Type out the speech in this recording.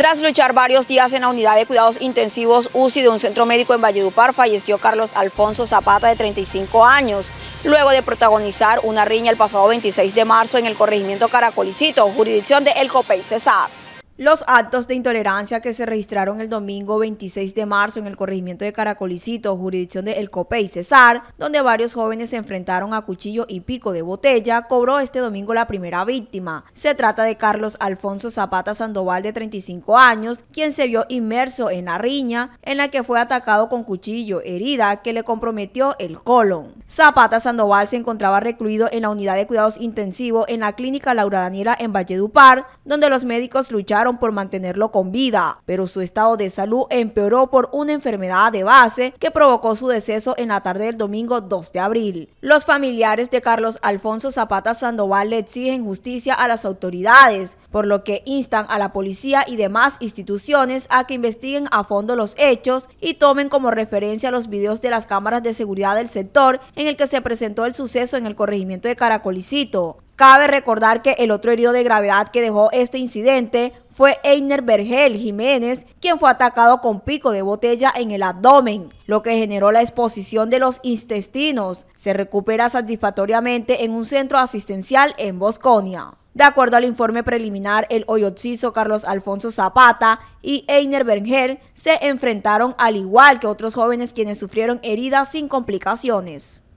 Tras luchar varios días en la unidad de cuidados intensivos UCI de un centro médico en Valledupar, falleció Carlos Alfonso Zapata de 35 años, luego de protagonizar una riña el pasado 26 de marzo en el corregimiento Caracolicito, jurisdicción de El Copey Cesar. Los actos de intolerancia que se registraron el domingo 26 de marzo en el corregimiento de Caracolicito, jurisdicción de El Copé y Cesar, donde varios jóvenes se enfrentaron a cuchillo y pico de botella, cobró este domingo la primera víctima. Se trata de Carlos Alfonso Zapata Sandoval, de 35 años, quien se vio inmerso en la riña en la que fue atacado con cuchillo, herida que le comprometió el colon. Zapata Sandoval se encontraba recluido en la unidad de cuidados intensivos en la clínica Laura Daniela en Valledupar, donde los médicos lucharon por mantenerlo con vida, pero su estado de salud empeoró por una enfermedad de base que provocó su deceso en la tarde del domingo 2 de abril. Los familiares de Carlos Alfonso Zapata Sandoval le exigen justicia a las autoridades, por lo que instan a la policía y demás instituciones a que investiguen a fondo los hechos y tomen como referencia los videos de las cámaras de seguridad del sector en el que se presentó el suceso en el corregimiento de Caracolicito. Cabe recordar que el otro herido de gravedad que dejó este incidente fue Einer Bergel Jiménez, quien fue atacado con pico de botella en el abdomen, lo que generó la exposición de los intestinos. Se recupera satisfactoriamente en un centro asistencial en Bosconia. De acuerdo al informe preliminar, el hoyotziso Carlos Alfonso Zapata y Einer Bergel se enfrentaron al igual que otros jóvenes quienes sufrieron heridas sin complicaciones.